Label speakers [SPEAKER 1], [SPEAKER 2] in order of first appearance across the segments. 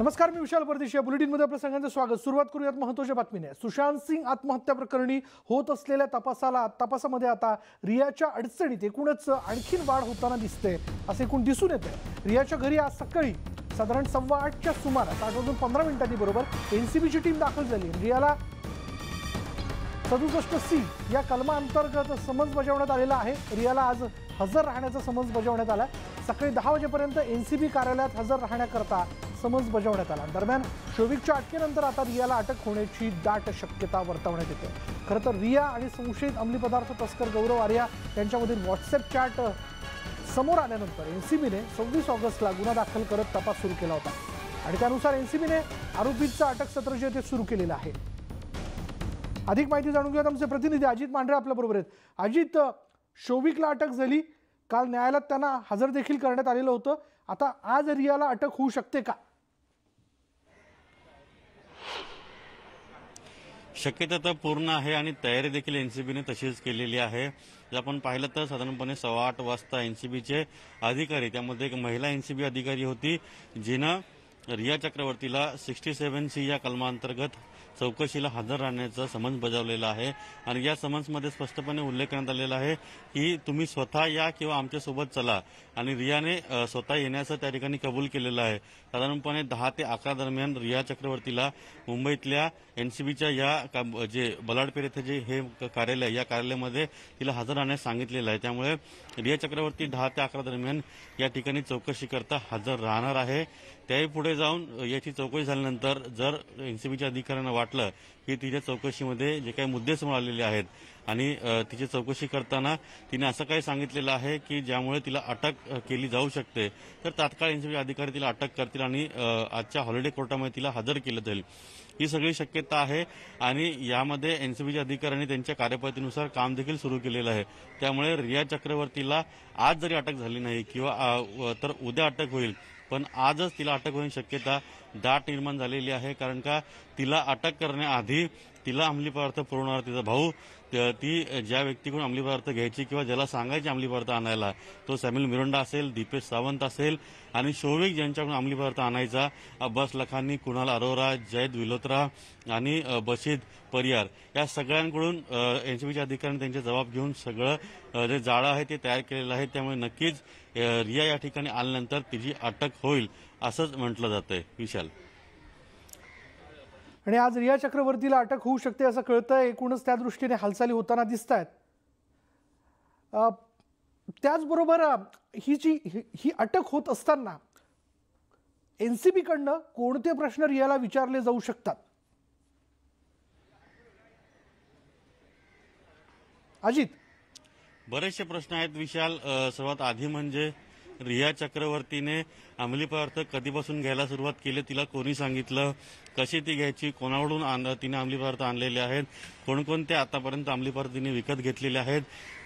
[SPEAKER 1] नमस्कार मी विशाल परदेशी या बुलेटिनमध्ये आपल्या सगळ्यांचं स्वागत सुरुवात करूयात महत्त्वाच्या बातमीने सुशांत सिंग आत्महत्या प्रकरणी होत असलेल्या तपासाला तपासामध्ये आता रियाच्या अडचणीत एकूणच आणखीन वाढ होताना दिसते असे एकूण दिसून येते रियाच्या घरी आज सकाळी साधारण सव्वा आठच्या सुमारास आठ वाजून पंधरा मिनिटांनी बरोबर एन सी बीची टीम दाखल झाली रियाला सदुसष्ट सी या कलमा अंतर्गत समज बजावण्यात आलेला आहे रियाला आज हजर राहण्याचा समज बजावण्यात आला सकाळी दहा वाजेपर्यंत एन सी बी कार्यालयात हजर राहण्याकरता समज बजावण्यात आला दरम्यान शोविकच्या अटकेनंतर आता रियाला अटक होण्याची दाट शक्यता वर्तवण्यात येते खरं तर रिया आणि संशयित अंमली पदार्थ तस्कर गौरव आर्या यांच्यामधील व्हॉट्सअप चॅट समोर आल्यानंतर एनसीबीने सव्वीस ऑगस्टला गुन्हा दाखल करत तपास सुरू केला होता आणि त्यानुसार एनसीबीने आरोपीचं अटक सत्र जे ते सुरू केलेलं आहे अधिक माहिती जाणून घेऊयात आमचे प्रतिनिधी अजित मांढरे बरोबर आहेत अजित शोविकला अटक झाली काल न्यायालयात त्यांना हजर देखील करण्यात आलेलं होतं आता आज रियाला अटक होऊ शकते का
[SPEAKER 2] शक्यता तर पूर्ण आहे आणि तयारी देखील एनसीबीने तशीच केलेली आहे जर आपण पाहिलं तर साधारणपणे सव्वा आठ वाजता एनसीबीचे अधिकारी त्यामध्ये एक महिला एनसीबी अधिकारी होती जिनं रिया चक्रवर्तीला सिक्स्टी सेव्हन सी या कलमांतर्गत चौकशीला हजर राहण्याचा समन्स बजावलेला आहे आणि या समन्समध्ये स्पष्टपणे उल्लेख करण्यात आलेला आहे की तुम्ही स्वतः या किंवा आमच्यासोबत चला आणि रियाने स्वतः येण्याचं त्या ठिकाणी कबूल केलेलं आहे साधारणपणे दहा ते अकरा दरम्यान रिया चक्रवर्तीला मुंबईतल्या एनसीबीच्या या जे बलाडपेर येथे जे हे कार्यालय या कार्यालयामध्ये तिला हजर राहण्यास सांगितलेलं आहे त्यामुळे रिया चक्रवर्ती दहा ते अकरा दरम्यान या ठिकाणी चौकशी करता हजर राहणार आहे त्याही पुढे जाऊन याची चौकशी झाल्यानंतर जर एनसीबीच्या अधिकाऱ्यांना वाटलं की तिच्या चौकशीमध्ये जे काही मुद्दे समोर आलेले आहेत आणि तिची चौकशी करताना तिने असं काही सांगितलेलं आहे की ज्यामुळे तिला अटक केली जाऊ शकते तर तात्काळ यांचे अधिकारी तिला अटक करतील आणि आजच्या हॉलिडे कोर्टामध्ये तिला हजर केलं जाईल ही सगळी शक्यता आहे आणि यामध्ये एनसीबीच्या अधिकाऱ्यांनी त्यांच्या कार्यपद्धतीनुसार काम देखील सुरू केलेलं आहे त्यामुळे रिया चक्रवर्तीला आज जरी अटक झाली नाही किंवा तर उद्या अटक होईल पण आजच तिला अटक होण्याची शक्यता दाट निर्माण झालेली आहे कारण का तिला अटक करण्याआधी तिला अंमली पदार्थ पुरवणार तिचा भाऊ ती ज्या व्यक्तीकडून अंमली पदार्थ घ्यायची किंवा ज्याला सांगायची अंमली पदार्थ आणायला तो सॅम्युल मिरंडा असेल दीपेश सावंत असेल आणि शोविक ज्यांच्याकडून अंमली पदार्थ आणायचा अब्बास लखानी कुणाल अरोरा जयद विलोत्रा आणि बशीद परियार या सगळ्यांकडून एनसीबीच्या अधिकाऱ्यांनी त्यांचे जबाब घेऊन सगळं जे जाळं आहे ते तयार केलेलं आहे त्यामुळे नक्कीच रिया या ठिकाणी आल्यानंतर तिची अटक होईल असंच म्हटलं जातंय विशाल
[SPEAKER 1] आणि आज रिया चक्रवर्तीला अटक होऊ शकते असं कळतं एकूणच त्या दृष्टीने हालचाली होताना दिसत आहेत त्याचबरोबर ही जी ही अटक होत असताना एन सी बीकडनं कोणते प्रश्न रियाला विचारले जाऊ शकतात अजित
[SPEAKER 2] बरेचसे प्रश्न आहेत विशाल सर्वात आधी म्हणजे रिया चक्रवर्तीने अंमली कधीपासून घ्यायला सुरुवात केली तिला कोणी सांगितलं कशी ती घ्यायची कोणाकडून तिने अंमली आणलेले आहेत कोणकोणते आतापर्यंत अंमली तिने विकत घेतलेले आहेत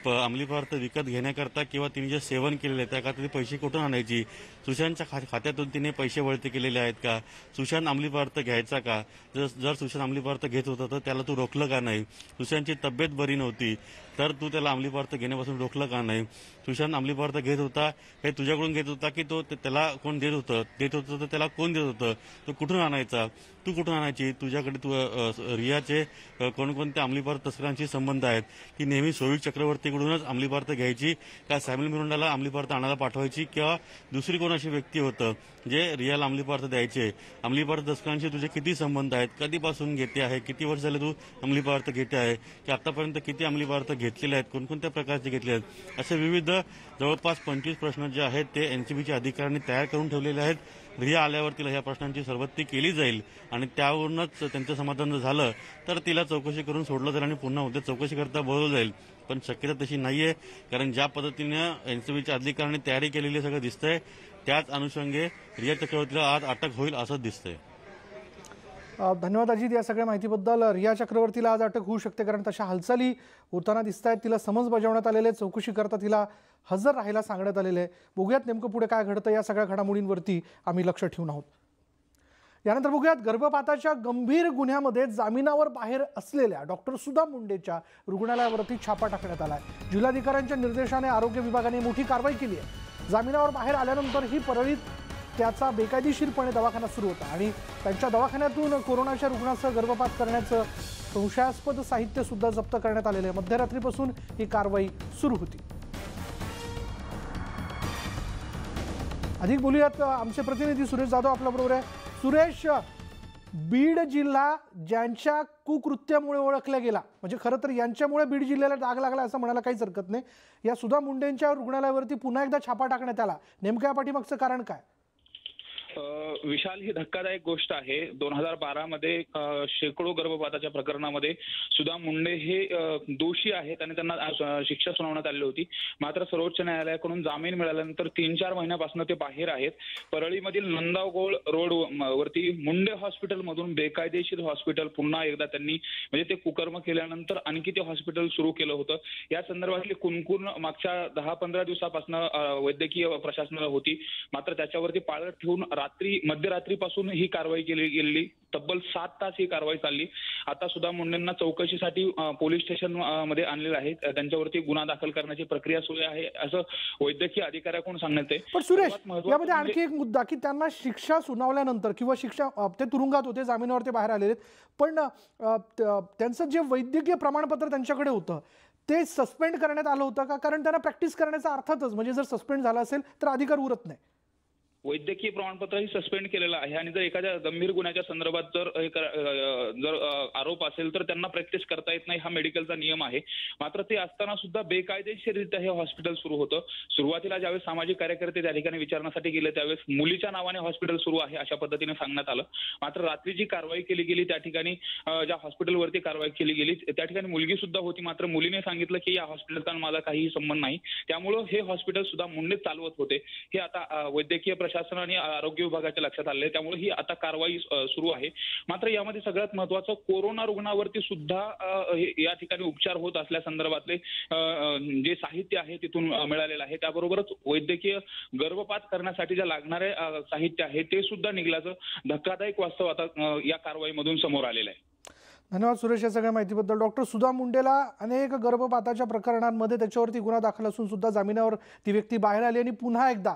[SPEAKER 2] अंमली पदार्थ विकत घेण्याकरता किंवा तिने जे सेवन केलेलं आहे त्याकरता ती पैसे कुठून आणायची सुशांतच्या खात्यातून तिने पैसे वळते केलेले आहेत का सुशांत अंमली पदार्थ घ्यायचा का जर जर सुशांत अंमली पदार्थ घेत होता तर त्याला तू रोखलं का नाही सुशांतची तब्येत बरी नव्हती तर तू त्याला अंमली पदार्थ घेण्यापासून रोखलं का नाही सुशांत अंमली पदार्थ घेत होता हे तुझ्याकडून घेत होता की तो त्याला कोण देत होतं देत होतं तर त्याला कोण देत होतं तो कुठून आणायचा तू कुठून आणायची तुझ्याकडे तू रियाचे कोणकोणत्या अंमली तस्करांशी संबंध आहेत की नेहमी सोविक चक्रवर्तीकडूनच अंमली घ्यायची का सॅम्युल मिरुंडाला अंमली आणायला पाठवायची किंवा दुसरी कोण अशी व्यक्ती होतं जे रिअल अंमली पदार्थ द्यायचे अंमली पदार्थ दशकांशी तुझे किती संबंध आहेत कधीपासून घेते आहे किती वर्ष झाले तू अंमली पदार्थ घेते आहे की आतापर्यंत किती अंमली पदार्थ घेतलेले आहेत कोणकोणत्या प्रकारचे घेतले आहेत असे विविध जवळपास पंचवीस प्रश्न जे आहेत ते एनसीबीच्या अधिकाऱ्यांनी तयार करून ठेवलेले आहेत रिया आल्यावर तिला या प्रश्नांची सरबत्ती केली जाईल आणि त्यावरूनच त्यांचं समाधान झालं तर तिला चौकशी करून सोडलं जाईल आणि पुन्हा उद्या चौकशी करता बोलवलं जाईल पण शक्यता तशी नाहीये कारण ज्या पद्धतीनं एनसीबीच्या अधिकाऱ्यांनी तयारी केलेली सगळं दिसतंय त्याच अनुषंगे रिया चक्रवर्तीला आज अटक होईल असं दिसतंय
[SPEAKER 1] धन्यवाद अजित या सगळ्या माहितीबद्दल रिया चक्रवर्तीला आज अटक होऊ शकते कारण तशा हालचाली होताना दिसत आहेत तिला समज बजावण्यात आलेले चौकशी करता तिला हजर राहायला सांगण्यात आलेले आहे बघूयात नेमकं पुढे काय घडतं या सगळ्या घडामोडींवरती आम्ही लक्ष ठेवून आहोत यानंतर बघूयात गर्भपाताच्या गंभीर गुन्ह्यामध्ये जामिनावर बाहेर असलेल्या डॉक्टर सुधा मुंडेच्या रुग्णालयावरती छापा टाकण्यात आला जिल्हाधिकाऱ्यांच्या निर्देशाने आरोग्य विभागाने मोठी कारवाई केली आहे जामिनावर बाहेर आल्यानंतर ही परळीत त्याचा बेकायदेशीरपणे दवाखाना सुरू होता आणि त्यांच्या दवाखान्यातून कोरोनाच्या रुग्णाचं गर्भपात करण्याचं संशयास्पद साहित्य सुद्धा जप्त करण्यात आलेलं आहे मध्यरात्रीपासून ही कारवाई सुरू होती अधिक बोलूयात आमचे प्रतिनिधी सुरेश जाधव आपल्याबरोबर आहे सुरेश बीड जिल्हा ज्यांच्या कुकृत्यामुळे ओळखला गेला म्हणजे खरं तर यांच्यामुळे बीड जिल्ह्याला डाग लागला असं म्हणायला काहीच हरकत नाही या सुधा मुंडेंच्या रुग्णालयावरती पुन्हा एकदा छापा टाकण्यात आला नेमक्या पाठीमागचं कारण काय
[SPEAKER 3] विशाल ही धक्कादायक गोष्ट आहे दोन हजार बारामध्ये शेकडो गर्भपाताच्या प्रकरणामध्ये सुधा मुंडे हे दोषी आहेत आणि त्यांना शिक्षा सुनावण्यात आली होती मात्र सर्वोच्च न्यायालयाकडून जामीन मिळाल्यानंतर तीन चार महिन्यापासून ते बाहेर आहेत परळीमधील नंदावगोळ रोड वरती मुंडे हॉस्पिटलमधून बेकायदेशीर हॉस्पिटल पुन्हा एकदा त्यांनी म्हणजे ते कुकर्म केल्यानंतर आणखी ते हॉस्पिटल सुरू केलं होतं या संदर्भातली कुणकुण मागच्या दहा पंधरा दिवसापासून वैद्यकीय प्रशासनाला होती मात्र त्याच्यावरती पाळत ठेवून रात्री मध्यरात्रीपासून ही कारवाई केली गेलेली तब्बल सात तास ही कारवाई चालली आता सुद्धा मुंडेंना चौकशीसाठी पोलीस स्टेशन मध्ये आणलेलं आहे त्यांच्यावरती गुन्हा दाखल करण्याची प्रक्रिया सुरू आहे असं वैद्यकीय अधिकाऱ्याकडून सांगण्यात आहे पण सुरेश
[SPEAKER 1] यामध्ये म्हणजे आणखी एक मुद्दा की त्यांना शिक्षा सुनावल्यानंतर किंवा शिक्षा ते तुरुंगात होते जामिनावर ते बाहेर आलेले पण त्यांचं जे वैद्यकीय प्रमाणपत्र त्यांच्याकडे होतं ते सस्पेंड करण्यात आलं होतं का कारण त्यांना प्रॅक्टिस करण्याचा अर्थातच म्हणजे जर सस्पेंड झाला असेल तर अधिकार उरत नाही
[SPEAKER 3] वैद्यकीय प्रमाणपत्रही सस्पेंड केलेलं आहे आणि जर एखाद्या गंभीर गुन्ह्याच्या संदर्भात जर जर आरोप असेल तर त्यांना प्रॅक्टिस करता येत नाही हा मेडिकलचा नियम आहे मात्र ते असताना सुद्धा बेकायदेशीररित्या हे हॉस्पिटल सुरू होतं सुरुवातीला ज्यावेळेस सामाजिक कार्यकर्ते त्या ठिकाणी विचारण्यासाठी गेले त्यावेळेस मुलीच्या नावाने हॉस्पिटल सुरू आहे अशा पद्धतीने सांगण्यात आलं मात्र रात्री जी कारवाई केली गेली त्या ठिकाणी ज्या हॉस्पिटलवरती कारवाई केली गेली त्या ठिकाणी मुलगी सुद्धा होती मात्र मुलीने सांगितलं की या हॉस्पिटलचा माझा काहीही संबंध नाही त्यामुळं हे हॉस्पिटल सुद्धा मुंडेच चालवत होते हे आता वैद्यकीय प्रशासन आणि आरोग्य विभागाच्या लक्षात आले त्यामुळे ही आता कारवाई सुरू आहे मात्र यामध्ये सगळ्यात महत्वाचं कोरोना रुग्णावरती सुद्धा या ठिकाणी उपचार होत असल्या संदर्भातले जे साहित्य आहे तिथून मिळालेलं आहे त्याबरोबरच वैद्यकीय गर्भपात करण्यासाठी ज्या लागणारे साहित्य आहे ते सुद्धा निघल्याचं धक्कादायक वास्तव आता या कारवाईमधून समोर आलेलं आहे
[SPEAKER 1] धन्यवाद सुरेश या सगळ्या माहितीबद्दल डॉक्टर सुधा मुंडेला अनेक गर्भपाताच्या प्रकरणांमध्ये त्याच्यावरती गुन्हा दाखल असून सुद्धा जामिनावर ती व्यक्ती बाहेर आली आणि पुन्हा एकदा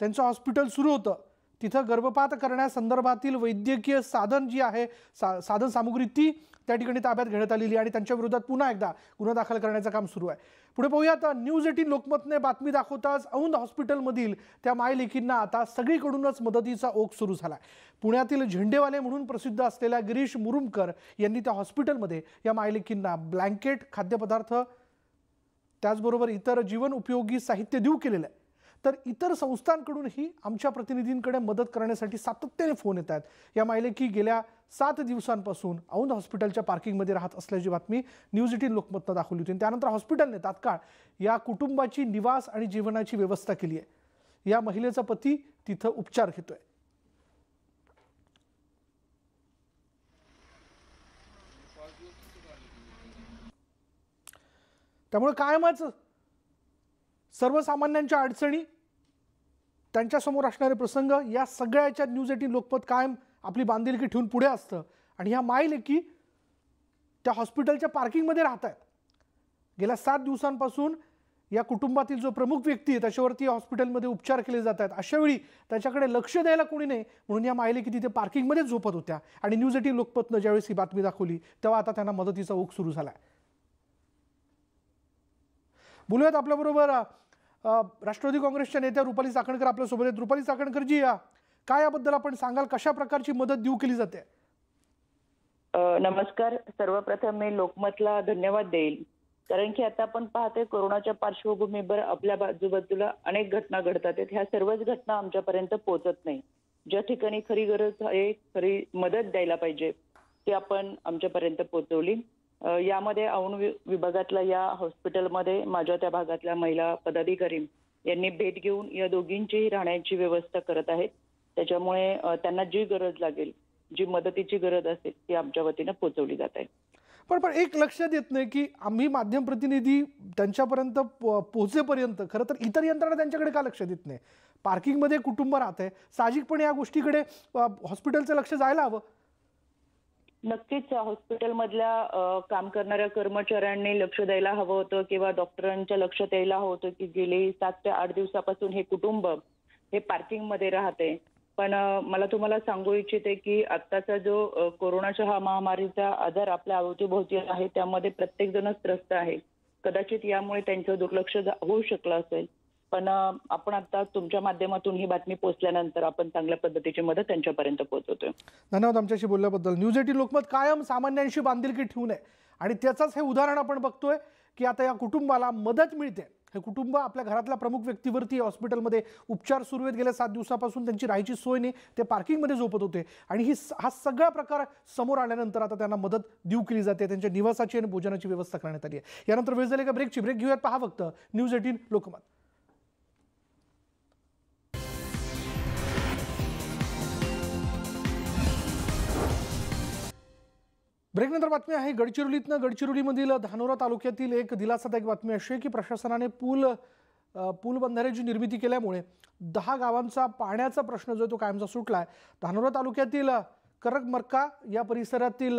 [SPEAKER 1] त्यांचं हॉस्पिटल सुरू होतं तिथं गर्भपात करण्यासंदर्भातील वैद्यकीय साधन जी आहे सा साधन सामुग्री ती त्या ठिकाणी ताब्यात घेण्यात आलेली आणि त्यांच्या विरोधात पुन्हा एकदा गुन्हा दाखल करण्याचं काम सुरू आहे पुढे पाहूयात न्यूज एटीन लोकमतने बातमी दाखवताच औंध हॉस्पिटलमधील त्या मायलेकींना आता सगळीकडूनच मदतीचा ओघ सुरू झाला पुण्यातील झेंडेवाले म्हणून प्रसिद्ध असलेल्या गिरीश मुरुमकर यांनी त्या हॉस्पिटलमध्ये या मायलेकींना ब्लँकेट खाद्यपदार्थ त्याचबरोबर इतर जीवन उपयोगी साहित्य देऊ केलेलं आहे तर इतर संस्थांकडूनही आमच्या प्रतिनिधींकडे मदत करण्यासाठी सातत्याने फोन येत आहेत या माहिले की गेल्या सात दिवसांपासून औंध हॉस्पिटलच्या पार्किंगमध्ये राहत असल्याची बातमी न्यूज एटीन लोकमतनं दाखवली होती त्यानंतर हॉस्पिटलने तात्काळ या कुटुंबाची निवास आणि जीवनाची व्यवस्था केली आहे या महिलेचा पती तिथं उपचार घेतोय त्यामुळे कायमच सर्वसामान्यांच्या अडचणी त्यांच्यासमोर असणारे प्रसंग या सगळ्याच्या न्यूज एटीन लोकपत कायम आपली बांधिलकी ठेवून पुढे असतं आणि ह्या की त्या हॉस्पिटलच्या पार्किंगमध्ये राहत आहेत गेल्या सात दिवसांपासून या कुटुंबातील जो प्रमुख व्यक्ती आहे त्याच्यावरती हॉस्पिटलमध्ये उपचार केले जात आहेत अशावेळी त्याच्याकडे लक्ष द्यायला कोणी नाही म्हणून या की तिथे पार्किंगमध्येच झोपत होत्या आणि न्यूज एटी लोकमतनं ज्यावेळेस ही बातमी दाखवली तेव्हा आता त्यांना मदतीचा ओघ सुरू झाला बोलूयात आपल्याबरोबर राष्ट्रवादी काँग्रेसच्या नेत्या रुपाली आपल्या सोबत आहेत रुपाली जी या काय याबद्दल आपण सांगाल कशा प्रकारची मदत देऊ केली जाते
[SPEAKER 4] नमस्कार सर्वप्रथम मी लोकमतला धन्यवाद देईल कारण की आता आपण पाहते कोरोनाच्या पार्श्वभूमीवर आपल्या बाजूबाजूला अनेक घटना घडतात ह्या सर्वच घटना आमच्यापर्यंत पोहोचत नाही ज्या ठिकाणी खरी गरज आहे खरी मदत द्यायला पाहिजे ते आपण आमच्यापर्यंत पोहोचवली यामध्ये औण विभागातल्या या हॉस्पिटलमध्ये माझ्या त्या भागातल्या महिला पदाधिकारी यांनी भेट घेऊन या दोघींचीही राहण्याची व्यवस्था करत आहेत त्याच्यामुळे त्यांना जी गरज लागेल जी मदतीची गरज असेल ती आमच्या वतीनं पोहोचवली जात आहे पण पण एक लक्षात
[SPEAKER 1] येत नाही की आम्ही माध्यम प्रतिनिधी त्यांच्यापर्यंत पोहोचेपर्यंत खरं तर इतर यंत्रणा त्यांच्याकडे का लक्ष देत नाही पार्किंगमध्ये कुटुंब राहत आहे साहजिकपणे या गोष्टीकडे हॉस्पिटलचं लक्ष जायला हवं
[SPEAKER 4] नक्कीच हॉस्पिटलमधल्या काम करणाऱ्या कर्मचाऱ्यांनी लक्ष द्यायला हवं होतं किंवा डॉक्टरांच्या लक्ष द्यायला हवं होतं की गेली सात ते आठ दिवसापासून हे कुटुंब हे पार्किंग मध्ये राहते पण मला तुम्हाला सांगू इच्छिते की आत्ताचा जो कोरोनाच्या हा महामारीचा आजार आपल्या अवतीभोवती आहे त्यामध्ये प्रत्येकजणच त्रस्त आहे कदाचित यामुळे त्यांचं दुर्लक्ष होऊ शकलं असेल पण आपण आता तुमच्या माध्यमातून ही बातमी पोहोचल्यानंतर आपण चांगल्या पद्धतीची मदत त्यांच्यापर्यंत पोहोचवतोय
[SPEAKER 1] धन्यवाद आमच्याशी बोलल्याबद्दल न्यूज एटी लोकमत कायम सामान्यांशी बांधिलकी ठेवून आहे आणि त्याचंच हे उदाहरण आपण बघतोय की आता या कुटुंबाला मदत मिळते हे कुटुंब आपल्या घरातल्या प्रमुख व्यक्तीवरती हॉस्पिटलमध्ये उपचार सुरू आहेत गेल्या सात दिवसापासून त्यांची राहायची सोय नाही ते पार्किंगमध्ये झोपत होते आणि ही हा सगळा प्रकार समोर आल्यानंतर आता त्यांना मदत देऊ केली जाते त्यांच्या निवासाची आणि भोजनाची व्यवस्था करण्यात आली आहे यानंतर वेळ झाली का ब्रेकची ब्रेक घेऊयात पहा फक्त न्यूज एटीन लोकमत ब्रेकनंतर बातमी आहे गडचिरोलीतनं गडचिरोलीमधील धानोरा तालुक्यातील एक दिलासादायक बातमी अशी आहे की प्रशासनाने पूल पूल बंधाऱ्याची निर्मिती केल्यामुळे दहा गावांचा पाण्याचा प्रश्न जो तो कायमचा सुटला आहे धानोरा तालुक्यातील करकमरका या परिसरातील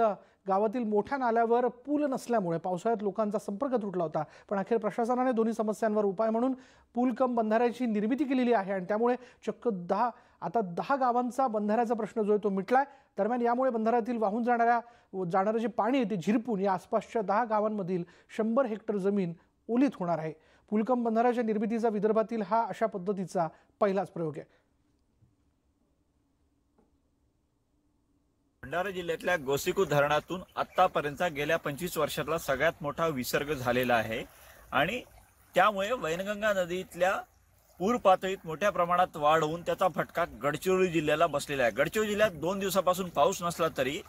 [SPEAKER 1] गावातील मोठ्या नाल्यावर पूल नसल्यामुळे पावसाळ्यात लोकांचा संपर्क तुटला होता पण अखेर प्रशासनाने दोन्ही समस्यांवर उपाय म्हणून पूल कम बंधाऱ्याची निर्मिती केलेली आहे आणि त्यामुळे चक्क दहा आता दहा गावांचा बंधाऱ्याचा प्रश्न जो आहे तो मिटलाय दरम्यान यामुळे बंधाऱ्यातील वाहून जाणाऱ्या जाणारं जे पाणी आहे ते झिरपून या आसपासच्या दहा गावांमधील शंभर हेक्टर जमीन ओलीत होणार आहे पुलकम बंधाऱ्याच्या निर्मितीचा विदर्भातील हा अशा पद्धतीचा पहिलाच प्रयोग आहे
[SPEAKER 5] भंडारा जिल्ह्यातल्या गोसिकू धरणातून आतापर्यंत गेल्या पंचवीस वर्षातला सगळ्यात मोठा विसर्ग झालेला आहे आणि त्यामुळे वैनगंगा नदीतल्या पूर पातळीत मोठ्या प्रमाणात वाढ होऊन त्याचा फटका गडचिरोली जिल्ह्याला बसलेला आहे गडचिरोली जिल्ह्यात दोन दिवसापासून पाऊस नसला तरी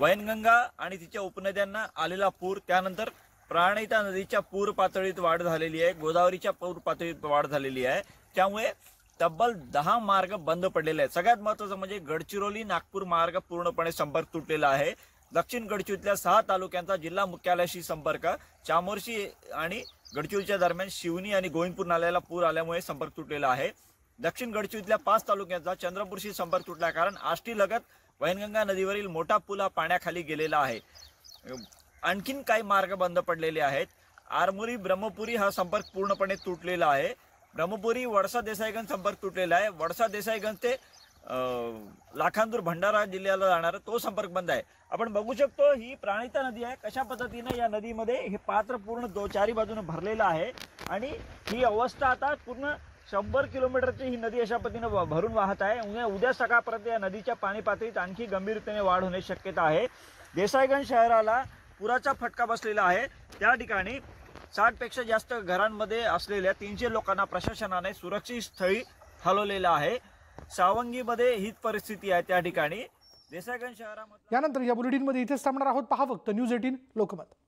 [SPEAKER 5] वैनगंगा आणि तिच्या उपनद्यांना आलेला पूर त्यानंतर प्राणिता नदीच्या पूर पातळीत वाढ झालेली आहे गोदावरीच्या पूर पातळीत वाढ झालेली आहे त्यामुळे तब्बल दहा मार्ग बंद पडलेले आहेत सगळ्यात महत्वाचं म्हणजे गडचिरोली नागपूर मार्ग पूर्णपणे संपर्क तुटलेला आहे दक्षिण गडचिरोलीतल्या सहा तालुक्यांचा जिल्हा मुख्यालयाशी संपर्क चामोर्शी आणि गडचिरोलीच्या दरम्यान शिवनी आणि गोविंदपूर नाल्याला पूर आल्यामुळे संपर्क तुटलेला आहे दक्षिण गडचिरोलीतल्या पाच तालुक्यांचा चंद्रपूरशी संपर्क तुटला कारण लगत वैनगंगा नदीवरील मोठा पूल हा पाण्याखाली गेलेला आहे आणखीन काही मार्ग बंद पडलेले आहेत आरमुरी ब्रह्मपुरी हा संपर्क पूर्णपणे तुटलेला आहे ब्रह्मपुरी वडसा देसाईगंज संपर्क तुटलेला आहे वडसा देसाईगंज ते लाखांदूर भंडारा जिल्ह्याला जाणार तो संपर्क बंद आहे आपण बघू शकतो ही प्राणिता नदी आहे कशा पद्धतीने या नदीमध्ये हे पात्र पूर्ण दो चारी बाजूने भरलेलं आहे आणि ही अवस्था आता पूर्ण शंभर किलोमीटरची ही नदी अशा पद्धतीनं भरून वाहत आहे उद्या उद्या सकाळपर्यंत या नदीच्या पाणी पातळीत आणखी गंभीरतेने वाढ होण्याची शक्यता आहे देसाईगंज शहराला पुराचा फटका बसलेला आहे त्या ठिकाणी पेक्षा जास्त घरांमध्ये असलेल्या तीनशे लोकांना प्रशासनाने सुरक्षित स्थळी हलवलेलं आहे सावंगीमध्ये हीच परिस्थिती आहे त्या ठिकाणी देसाईगंज शहरामध्ये
[SPEAKER 1] यानंतर या बुलेटिनमध्ये इथेच थांबणार आहोत पहा फक्त न्यूज एटीन लोकमत